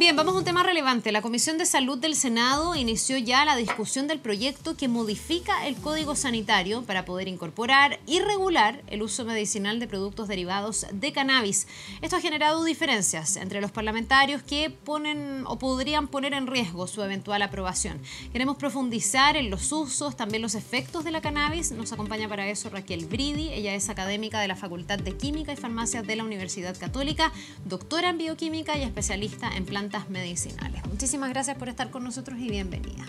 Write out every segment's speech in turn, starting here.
Bien, vamos a un tema relevante. La Comisión de Salud del Senado inició ya la discusión del proyecto que modifica el Código Sanitario para poder incorporar y regular el uso medicinal de productos derivados de cannabis. Esto ha generado diferencias entre los parlamentarios que ponen o podrían poner en riesgo su eventual aprobación. Queremos profundizar en los usos, también los efectos de la cannabis. Nos acompaña para eso Raquel Bridi. Ella es académica de la Facultad de Química y Farmacia de la Universidad Católica, doctora en bioquímica y especialista en plantas medicinales. Muchísimas gracias por estar con nosotros y bienvenida.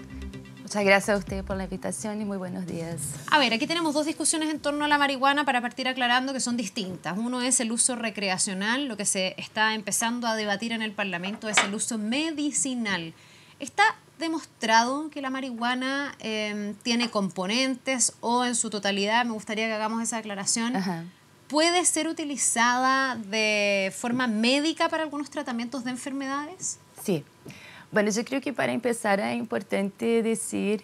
Muchas gracias a usted por la invitación y muy buenos días. A ver, aquí tenemos dos discusiones en torno a la marihuana para partir aclarando que son distintas. Uno es el uso recreacional, lo que se está empezando a debatir en el Parlamento es el uso medicinal. ¿Está demostrado que la marihuana eh, tiene componentes o en su totalidad, me gustaría que hagamos esa aclaración, puede ser utilizada de forma médica para algunos tratamientos de enfermedades? Sí. Bueno, yo creo que para empezar es importante decir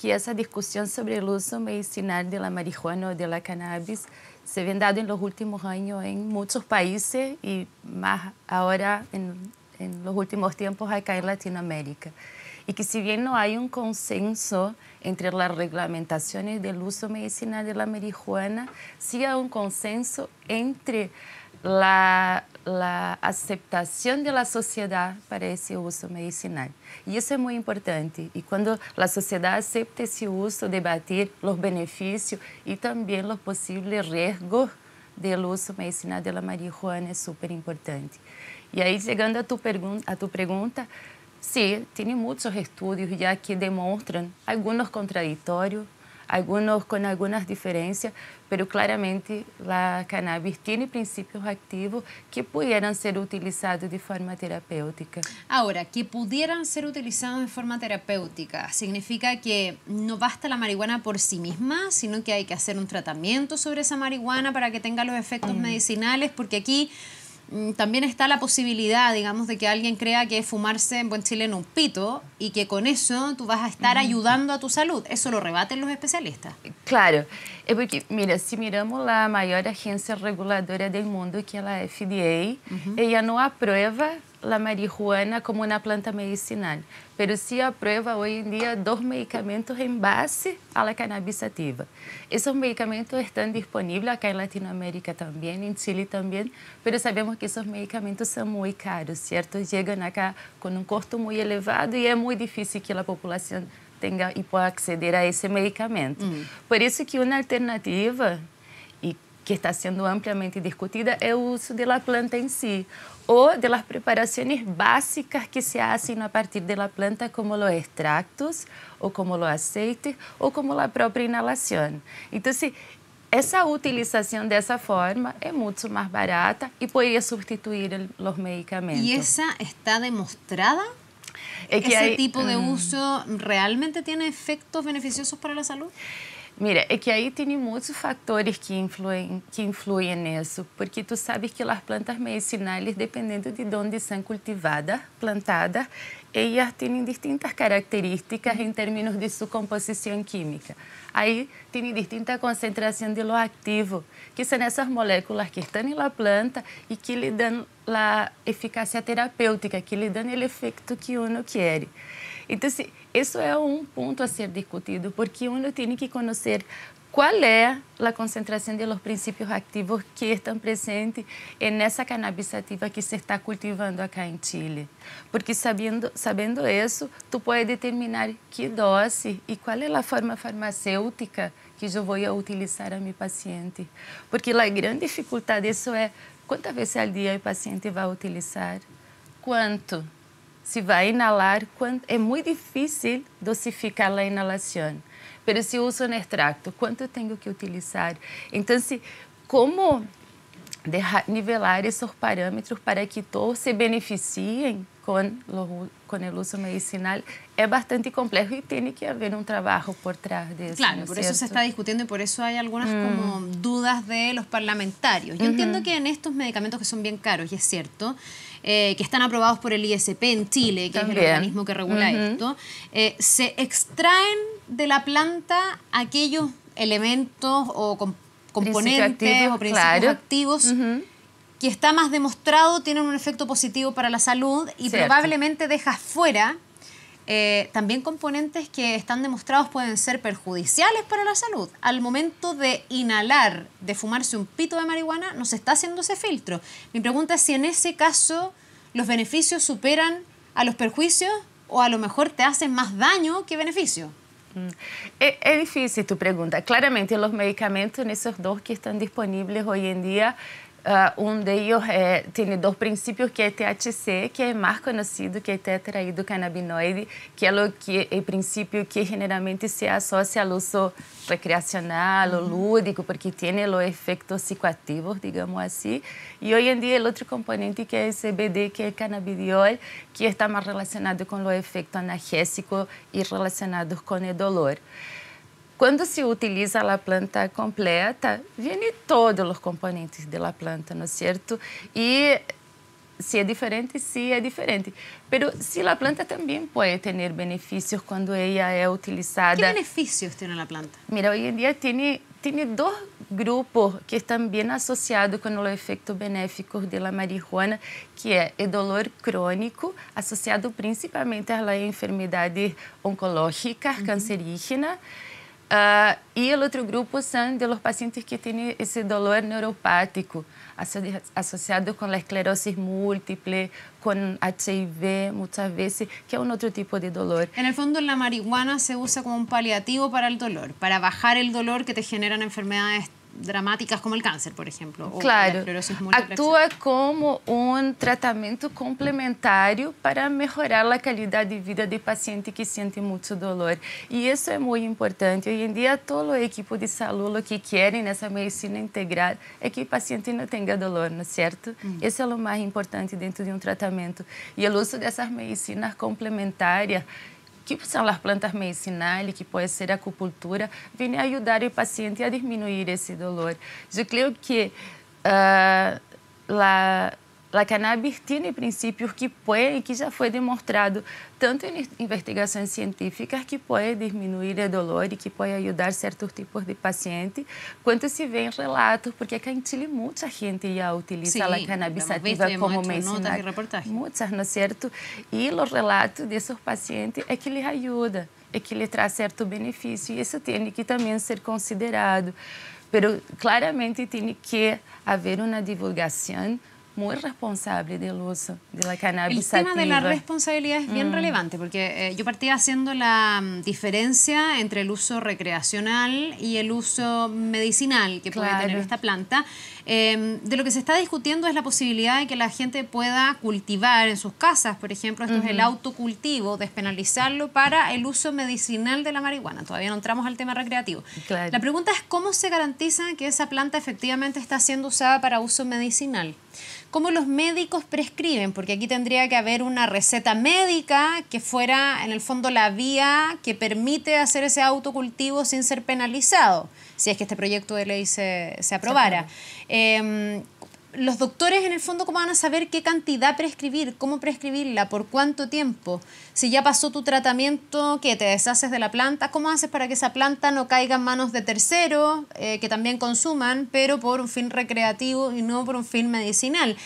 que esa discusión sobre el uso medicinal de la marihuana o de la cannabis se ven dado en los últimos años en muchos países y más ahora en, en los últimos tiempos acá en Latinoamérica y que si bien no hay un consenso entre las reglamentaciones del uso medicinal de la marihuana, sí hay un consenso entre la, aceptación de la sociedad para ese uso medicinal. Y eso es muy importante. Y cuando la sociedad acepta ese uso, debatir los beneficios y también los posibles riesgos del uso medicinal de la marihuana es súper importante. Y ahí, llegando a a tu pregunta, Sí, tiene muchos estudios ya que demuestran, algunos contradictorios, algunos con algunas diferencias, pero claramente la cannabis tiene principios activos que pudieran ser utilizados de forma terapéutica. Ahora, que pudieran ser utilizados de forma terapéutica, significa que no basta la marihuana por sí misma, sino que hay que hacer un tratamiento sobre esa marihuana para que tenga los efectos mm. medicinales, porque aquí Mm, también está la posibilidad, digamos, de que alguien crea que fumarse en buen chile en un pito y que con eso tú vas a estar ayudando a tu salud. Eso lo rebaten los especialistas. Claro, Es porque, mira, si miramos la mayor agencia reguladora del mundo, que es la FDA, ella no aprueba la marihuana como una planta medicinal, pero sí aprueba hoy en día dos medicamentos en base a la cannabis sativa. Esos medicamentos están disponibles acá en Latinoamérica también, en Chile también, pero sabemos que esos medicamentos son muy caros, ¿cierto? Llegan acá con un costo muy elevado y es muy difícil que la población tenga y pueda acceder a ese medicamento. Mm. Por eso que una alternativa que está siendo ampliamente discutida, es el uso de la planta en sí, o de las preparaciones básicas que se hacen a partir de la planta, como los extractos, o como los aceites, o como la propia inhalación. Entonces, esa utilización de esa forma es mucho más barata y podría sustituir los medicamentos. ¿Y esa está demostrada? que ¿Ese tipo de mm. uso realmente tiene efectos beneficiosos para la salud? Mira, é que aí tem muitos fatores que influem, que influem nisso, porque tu sabes que as plantas medicinais, dependendo de onde são cultivadas, plantadas, elas têm distintas características em termos de sua composição química. Aí tem distinta concentração de lo ativo, que são essas moléculas que estão na planta e que lhe dão a eficácia terapêutica, que lhe dão o efeito que uno quer. Então, se, assim, isso é um ponto a ser discutido, porque um tem que conhecer qual é a concentração de los princípios ativos que estão presentes nessa cannabis ativa que se está cultivando aqui em Chile. Porque sabendo, sabendo isso, tu pode determinar que dose e qual é a forma farmacêutica que eu vou utilizar a meu paciente. Porque a grande dificuldade disso é quantas vezes ao dia o paciente vai utilizar, quanto Si va a inhalar, es muy difícil dosificar la inhalación. Pero si uso un um extracto, ¿cuánto tengo que utilizar? Entonces, ¿cómo nivelar esos parámetros para que todos se beneficien con el uso medicinal es bastante complejo y e tiene que haber un um trabajo por detrás de eso. Claro, por eso se está discutiendo y e por eso hay algunas como dudas de los parlamentarios. Yo entiendo que en estos medicamentos que son bien caros, y es cierto, eh, que están aprobados por el ISP en Chile, que es el organismo que regula esto, eh, se extraen de la planta aquellos elementos o componentes o principios activos que está más demostrado tienen un efecto positivo para la salud y probablemente dejas fuera eh, también componentes que están demostrados pueden ser perjudiciales para la salud. Al momento de inhalar, de fumarse un pito de marihuana, no se está haciendo ese filtro. Mi pregunta es si en ese caso los beneficios superan a los perjuicios o a lo mejor te hacen más daño que beneficio. Mm. E-, es difícil tu pregunta. Claramente, los medicamentos, en esos dos que están disponibles hoy en día, uh, onde tem eh, tienen dos que é THC, que é mais conhecido, que é canabinoide que é o que é princípio que geralmente se associa ao uso recreacional ou uhum. lúdico, porque tem os efeitos psicoativos, digamos assim. E hoje em dia, o outro componente que é CBD, que é canabidiol que está mais relacionado com o efeito analgésico e relacionado com o dolor. Quando se utiliza a planta completa, vêm todos os componentes da planta, não é certo? E se é diferente, se é diferente. Mas se a planta também pode ter benefícios quando ela é utilizada. Que benefícios tem a planta? Mira, hoje em dia tem, tem dois grupos que também associados com o efeito benéfico da marihuana, que é o dolor crônico, associado principalmente às enfermidades oncológicas, uhum. cancerígenas, Ah, y el otro grupo son de los pacientes que tienen ese dolor neuropático asociado con la esclerosis múltiple, con HIV muchas veces, que es un otro tipo de dolor. En el fondo la marihuana se usa como un paliativo para el dolor, para bajar el dolor que te generan enfermedades dramáticas como el cáncer, por ejemplo. claro, la actúa como um tratamento complementário para melhorar a qualidade de vida do paciente que sente muito dolor. E isso é muito importante. Hoje em dia, todo o equipo de saúde que querem nessa medicina integral é que o paciente não tenha dolor, não é certo? Hum. Mm. Esse é o mais importante dentro de um tratamento. E o uso dessas medicinas complementares que são as plantas medicinais, que pode ser a acupuntura, vem ajudar o paciente a diminuir esse dolor. Eu creio que uh, ah, a lacanabirtina é e princípio que pode, que já foi demonstrado tanto em investigações científicas que pode diminuir a dor e que pode ajudar certos tipos de paciente, quanto se vê em relatos, porque aqui em Chile muita gente já utiliza a cannabis ativa como medicina. Muitas, não é certo? E os relatos desses pacientes é que lhe ajuda, é que lhe traz certo benefício e isso tem que também ser considerado. Mas claramente tem que haver uma divulgação muy responsable del uso de la cannabis. El tema de la responsabilidad es bien mm. relevante porque eh, yo partía haciendo la mm, diferencia entre el uso recreacional y el uso medicinal que puede tener esta planta. Em, de lo que se está discutiendo es la posibilidad de que la gente pueda cultivar en sus casas, por ejemplo, esto es el autocultivo, despenalizarlo para el uso medicinal de la marihuana. Todavía no entramos al tema recreativo. La pregunta es cómo se garantiza que esa planta efectivamente está siendo usada para uso medicinal. ¿Cómo los médicos prescriben? Porque aquí tendría que haber una receta médica que fuera en el fondo la vía que permite hacer ese autocultivo sin ser penalizado, si es que este proyecto de ley se, aprobara. Em, los doctores en el fondo cómo van a saber qué cantidad prescribir, cómo prescribirla, por cuánto tiempo. Si ya pasó tu tratamiento, que te deshaces de la planta, ¿cómo haces para que esa planta no caiga en manos de terceros eh, que también consuman, pero por un fin recreativo y no por un fin medicinal?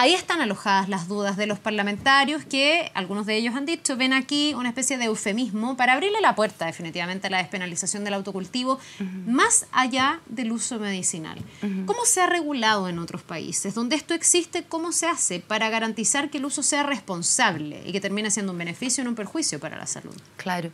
Ahí están alojadas las dudas de los parlamentarios que, algunos de ellos han dicho, ven aquí una especie de eufemismo para abrirle la puerta definitivamente a la despenalización del autocultivo, más allá del uso medicinal. ¿Cómo se ha regulado en otros países? Donde esto existe, ¿cómo se hace para garantizar que el uso sea responsable y que termine siendo un beneficio y no un perjuicio para la salud? Claro.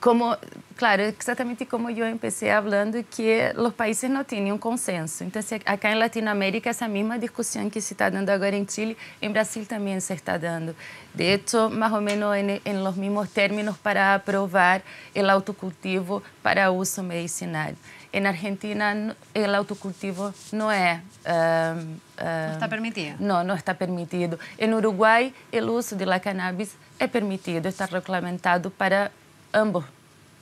como, claro, exatamente como eu empecé falando que os países não tinham consenso. Então, acá em Latinoamérica, essa mesma discussão que se está dando agora em Chile, em Brasil também se está dando. De hecho, mais ou menos em, os los mismos términos para aprovar o autocultivo para uso medicinal. Em Argentina, o autocultivo não é... Uh, uh, não está permitido. Não, não está permitido. Em Uruguai, o uso de la cannabis é permitido, está regulamentado para ambos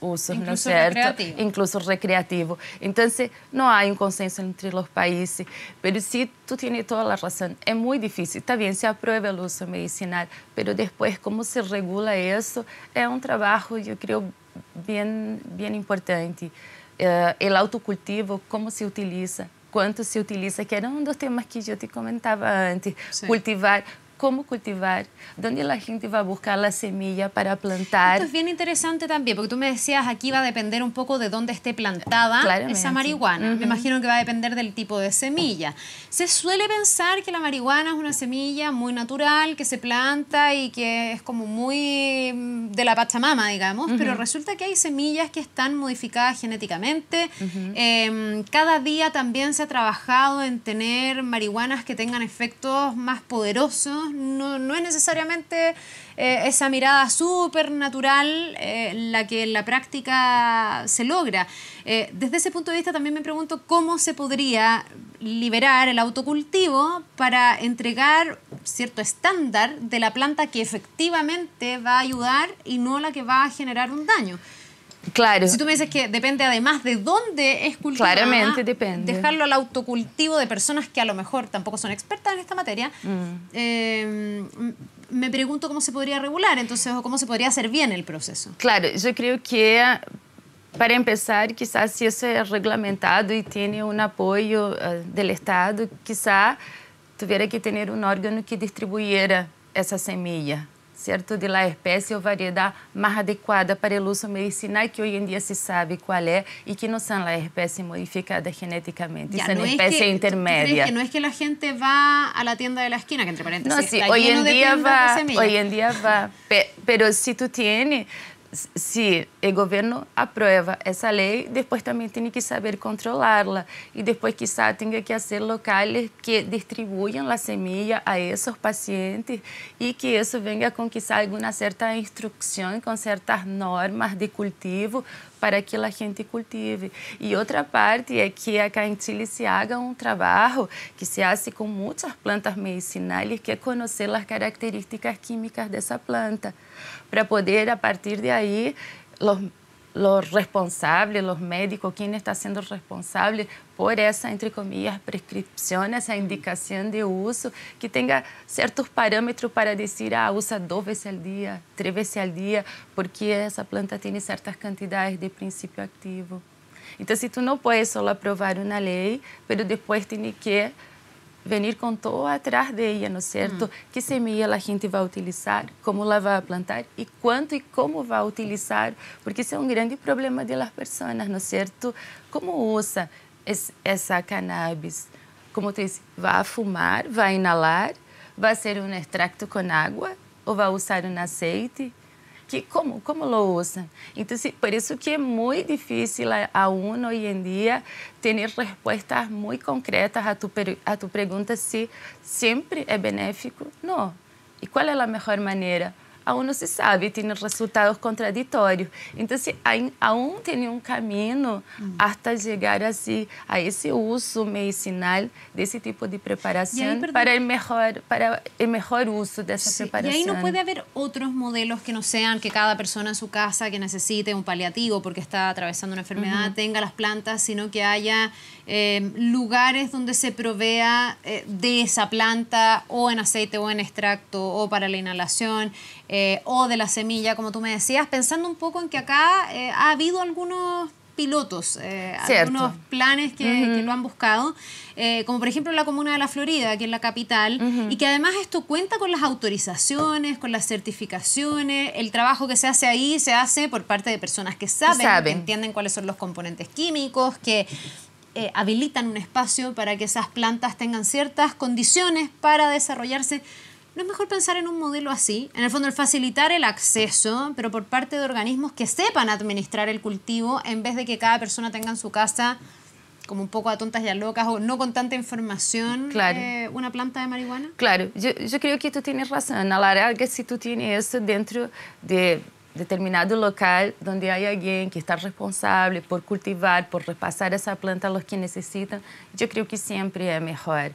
usos, incluso ¿no es cierto? Recreativo. Incluso recreativo. Entonces, no hay consenso entre os países, mas se tu tens toda a razão é muito difícil. Está bem se aprueba o uso medicinal, mas depois como se regula isso é um trabalho eu creio, bem bem importante. O eh, autocultivo, como se utiliza, quanto se utiliza, que era um dos temas que eu te comentava antes. Sim. Cultivar cómo cultivar, dónde la gente va a buscar la semilla para plantar. Esto es bien interesante también, porque tú me decías aquí va a depender un poco de dónde esté plantada esa marihuana. Me imagino que va a depender del tipo de semilla. Se suele pensar que la marihuana es una semilla muy natural, que se planta y que es como muy mm, de la pachamama, digamos, pero resulta que hay semillas que están modificadas genéticamente. Em, cada día también se ha trabajado en tener marihuanas que tengan efectos más poderosos no, es necesariamente eh, esa mirada supernatural natural eh, la que en la práctica se logra. Eh, desde ese punto de vista también me pregunto cómo se podría liberar el autocultivo para entregar cierto estándar de la planta que efectivamente va a ayudar y no la que va a generar un daño. Claro. Si tú me dices que depende además de dónde es cultivada. depende. Dejarlo al autocultivo de personas que a lo mejor tampoco son expertas en esta materia. Mm. Em, me pregunto cómo se podría regular entonces o cómo se podría hacer bien el proceso. Claro, yo creo que para empezar, quizás si eso es reglamentado y tiene un apoyo eh, del Estado, quizás tuviera que tener un órgano que distribuyera esa semilla. certo de la espécie ou variedade mais adequada para o uso medicinal que hoje em dia se sabe qual é e que não são las especies modificadas genéticamente, são son especies que, intermedias. Que no que a gente vai a la tienda de la esquina, que entre paréntesis, no, sí, hoy en, día va, hoy en día va, hoy en día va, pero se o governo aprova essa lei, depois também tem que saber controlá-la e depois quizá tenha que fazer locais que distribuam a semente a esses pacientes e que isso venha com quizá alguma certa instrução, com certas normas de cultivo para que a gente cultive. E outra parte é que a em se haja um trabalho que se hace com muitas plantas medicinais, que é conhecer as características químicas dessa planta, para poder, a partir de aí, los responsables, los médicos, quién está siendo responsable por essa, entre comillas, prescrição, essa indicação de uso, que tenha certos parâmetros para dizer, ah, usa duas vezes al dia, três vezes al dia, porque essa planta tem certas quantidades de princípio ativo. Então, se tu não pode só aprovar uma lei, mas depois tem que venir com toda mm. a ardeia, não certo? Que semeia a gente vai utilizar, como ela vai plantar e quanto e como vai utilizar, porque isso é um grande problema das pessoas, não certo? Como usa esse, essa cannabis? Como tu disse, vai fumar, vai inalar, vai ser um extracto com água ou vai usar um azeite? que como, como lo usan. Entonces, por eso que es é muy difícil aún hoy en día tener respuestas muy concretas a tu, a tu pregunta si siempre es é benéfico. No. ¿Y cuál es é la mejor manera? aún no se sabe, ...tiene resultados contradictorios... ...entonces aún tiene un camino... Mm. ...hasta llegar así... a ese uso medicinal ...de ese tipo de preparación... para el mejor para el mejor uso de esa preparación. Y ahí no puede haber otros modelos que no sean que cada persona en su casa que necesite un paliativo porque está atravesando una enfermedad... ...tenga las plantas, sino que haya eh, lugares donde se provea eh, de esa planta ...o en aceite o en extracto ...o para la inhalación... Eh, o de la semilla, como tú me decías, pensando un poco en que acá eh, ha habido algunos pilotos, eh, algunos planes que, lo han buscado, como por ejemplo la comuna de la Florida, que es la capital, y que además esto cuenta con las autorizaciones, con las certificaciones, el trabajo que se hace ahí se hace por parte de personas que saben, que entienden cuáles son los componentes químicos, que habilitan un espacio para que esas plantas tengan ciertas condiciones para desarrollarse ¿No es mejor pensar en un modelo así? En el fondo, el facilitar el acceso, pero por parte de organismos que sepan administrar el cultivo, en vez de que cada persona tenga en su casa, como un poco a tontas y a locas, o no con tanta información, eh, una planta de marihuana? Claro, yo, creo que tú tienes razón. A la si tú tienes eso dentro de determinado local donde hay alguien que está responsable por cultivar, por repasar esa planta a los que necesitan, yo creo que siempre es mejor.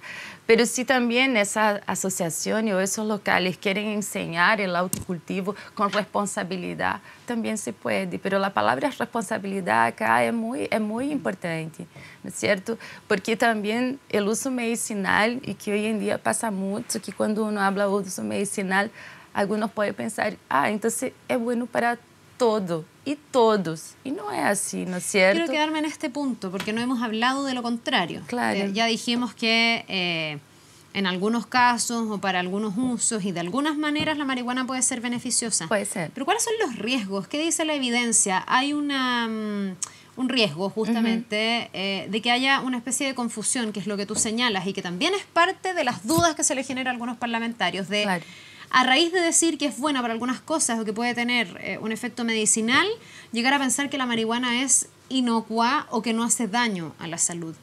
Pero si también esas asociaciones o esos locales quieren enseñar el autocultivo con responsabilidad, también se puede. Pero la palabra responsabilidad acá es muy, es muy importante, ¿no es cierto? Porque también el uso medicinal, y que hoy en día pasa mucho, que cuando uno habla de uso medicinal, algunos pueden pensar, ah, entonces es bueno para todo y todos. Y no es así, ¿no es cierto? Quiero quedarme en este punto, porque no hemos hablado de lo contrario. Claro. Eh, ya dijimos que eh, en algunos casos o para algunos usos y de algunas maneras la marihuana puede ser beneficiosa. Puede ser. Pero ¿cuáles son los riesgos? ¿Qué dice la evidencia? Hay una... Mm, un riesgo justamente eh, de que haya una especie de confusión, que es lo que tú señalas, y que también es parte de las dudas que se le genera a algunos parlamentarios de... Claro a raíz de decir que es buena para algunas cosas o que puede tener eh, un efecto medicinal, llegar a pensar que la marihuana es inocua o que no hace daño a la salud.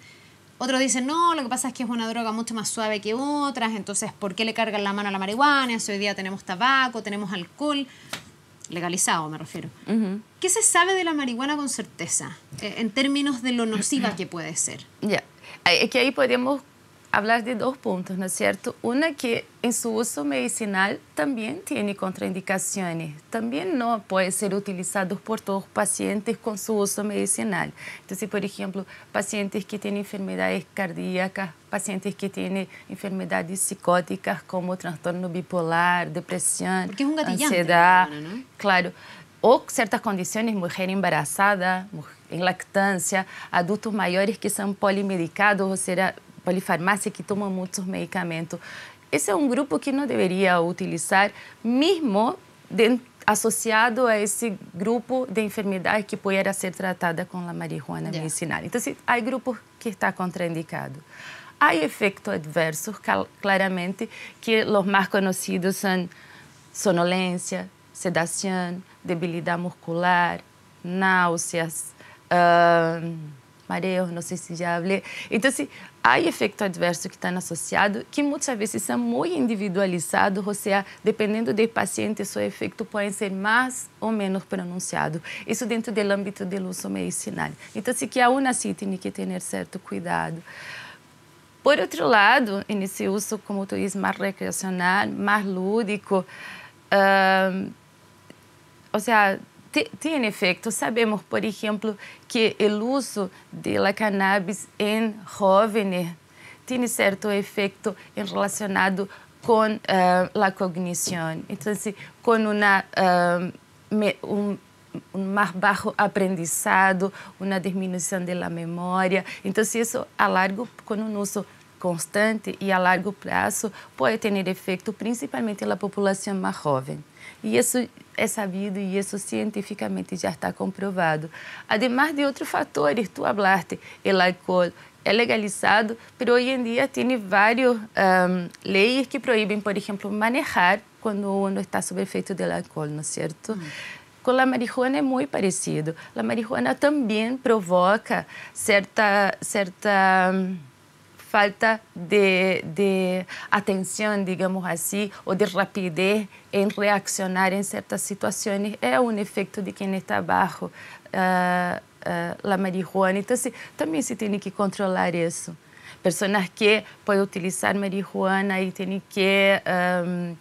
Otros dicen, no, lo que pasa es que es una droga mucho más suave que otras, entonces, ¿por qué le cargan la mano a la marihuana? Si hoy día tenemos tabaco, tenemos alcohol, legalizado me refiero. ¿Qué se sabe de la marihuana con certeza, eh, en términos de lo nociva que puede ser? Ya, es que ahí podríamos hablar de dois pontos, não é certo? Uma que em seu uso medicinal também tem contraindicaciones, Também não pode ser utilizado por todos os pacientes com seu uso medicinal. se por exemplo pacientes que têm enfermedades cardíacas, pacientes que têm enfermedades psicóticas como trastorno bipolar, depressão, ansiedade, claro, ou certas condições, mulher embarazada, em lactância, adultos maiores que são polimedicados, ou seja, polifarmácia que toma muitos medicamentos. Esse é um grupo que não deveria utilizar, mesmo associado a esse grupo de enfermidade que poderia ser tratada com a marihuana yeah. medicinal. Então, se, há grupos que está contraindicado. Há efeitos adversos, claramente, que os mais conhecidos são sonolência, sedação, debilidade muscular, náuseas, uh, mareos, não sei se já hablé. Então, assim, há efeito adverso que está associado, que muitas vezes são muito individualizados, ou seja, dependendo do paciente, seu efeito pode ser mais ou menos pronunciado. Isso dentro do âmbito do uso medicinal. Então, se assim, que há uma, sim, tem que ter certo cuidado. Por outro lado, nesse uso, como tu diz, mais recreacional, mais lúdico, uh, ou seja, tem efeito. Sabemos, por exemplo, que o uso da cannabis em jovens tem certo efeito relacionado com uh, eh, a cognição. Então, com uma, uh, me, um, um mais baixo aprendizado, uma diminuição da memória. Então, se isso a largo, com um uso constante e a largo prazo, pode ter efeito principalmente na população mais jovem. E isso é sabido e isso cientificamente já está comprovado. Ademais de outros fatores, tu hablaste, el álcool é, é legalizado, mas hoje em dia tem várias um, leis que proíbem, por exemplo, manejar quando uno está sob efeito do álcool, não é certo? Hum. Com a marihuana é muito parecido. A marihuana também provoca certa certa falta de, de atenção, digamos assim, ou de rapidez em reaccionar em certas situações. É um efeito de quem está abaixo uh, eh, uh, eh, a marihuana. Então, se, também se tem que controlar isso. Pessoas que podem utilizar marihuana e têm que um,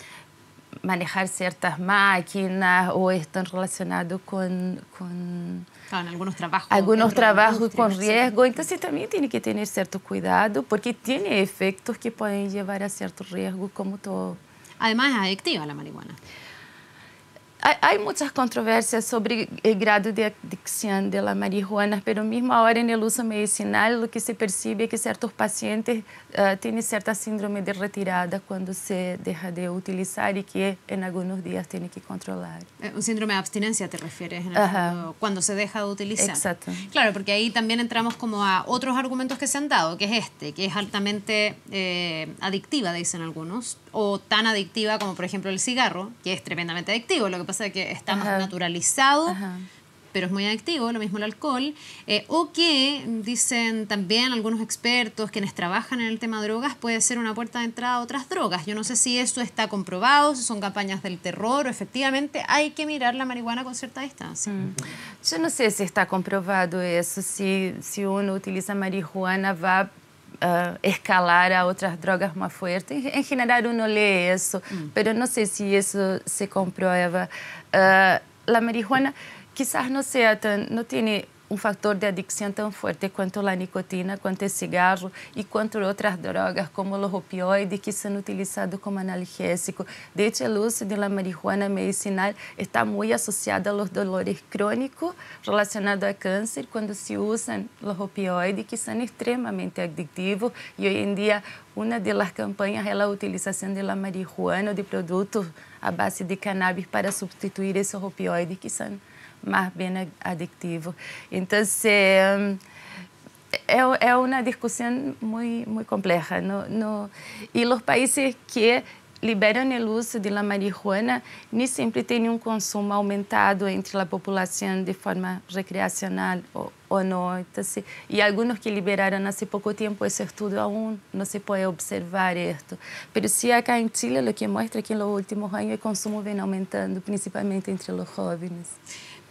manejar certas máquinas ou estão relacionadas com, com algunos trabajos. Algunos trabajos con riesgo, entonces también tiene que tener cierto cuidado porque tiene efectos que pueden llevar a cierto riesgo como todo. Además es adictiva la marihuana. Hay muchas controversias sobre el eh, grado de adicción de la marihuana, pero mismo ahora en el uso medicinal lo que se percibe es que ciertos pacientes eh, tienen cierta síndrome de retirada cuando se deja de utilizar y que en algunos días tiene que controlar. Eh, un síndrome de abstinencia te refieres, cuando se deja de utilizar. Exacto. Claro, porque ahí también entramos como a otros argumentos que se han dado, que es este, que es altamente adictiva, dicen algunos o tan adictiva como por ejemplo el cigarro, que es tremendamente adictivo. Lo que pasa es que está más naturalizado. pero es muy adictivo, lo mismo el alcohol, eh, o que dicen también algunos expertos, quienes trabajan en el tema de drogas, puede ser una puerta de entrada a otras drogas. Yo no sé si eso está comprobado, si son campañas del terror, o efectivamente hay que mirar la marihuana con cierta distancia. Mm. Yo no sé si está comprobado eso, si, si uno utiliza marihuana va uh, escalar a outras drogas mais fortes. Em, geral geral, não leio isso, hum. mas hum. não sei se isso se comprova. Uh, ah, a marihuana, quizás não seja tão, não tem um fator de adicção tão forte quanto a nicotina, quanto o cigarro e quanto outras drogas como os opioides que são utilizados como analgésico. De hecho, o uso da marihuana medicinal está muito associado aos dolores crônicos relacionados a câncer quando se usam os opioides que são extremamente aditivos. e hoje em dia uma das campanhas é a utilização da marihuana de produtos à base de cannabis para substituir esses opioides que são mais bem adictivo. Então hum, é, é uma discussão muito, muito compleja. No, no, los países que liberam o uso da marihuana, nem sempre têm um consumo aumentado entre a população de forma recreacional ou, ou não. Então, se, e alguns que liberaram há pouco tempo esse estudo, é aún não se pode observar isto. Mas se acá em Chile, o que mostra é que nos últimos anos o consumo vem aumentando, principalmente entre os jovens.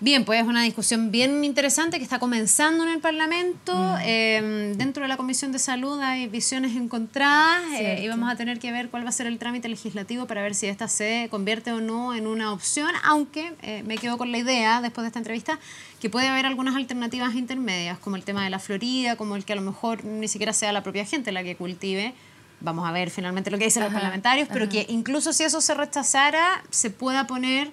Bien, pues es una discusión bien interesante que está comenzando en el Parlamento. Em, dentro de la Comisión de Salud hay visiones encontradas eh, y vamos a tener que ver cuál va a ser el trámite legislativo para ver si esta se convierte o no en una opción, aunque eh, me quedo con la idea, después de esta entrevista, que puede haber algunas alternativas intermedias, como el tema de la Florida, como el que a lo mejor ni siquiera sea la propia gente la que cultive vamos a ver finalmente lo que dicen los parlamentarios, pero que incluso si eso se rechazara, se pueda poner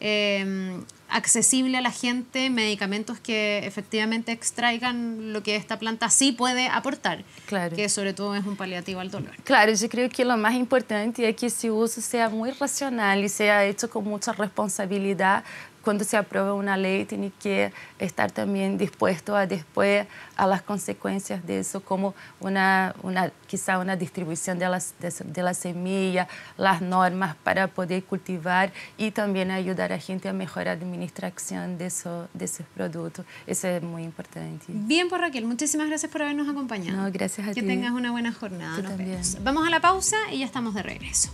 em, accesible a la gente medicamentos que efectivamente extraigan lo que esta planta sí puede aportar, claro. que sobre todo es un paliativo al dolor. Claro, yo creo que lo más importante es que su uso sea muy racional y sea hecho con mucha responsabilidad cuando se aprueba una ley tiene que estar también dispuesto a después a las consecuencias de eso, como una, una quizá una distribución de, las, de, la semilla, las normas para poder cultivar y también ayudar a gente a mejorar la administración de, eso, de esos productos. Eso es muy importante. Bien, por Raquel, muchísimas gracias por habernos acompañado. gracias a ti. Que tengas una buena jornada. Nos vemos. Vamos a la pausa y ya estamos de regreso.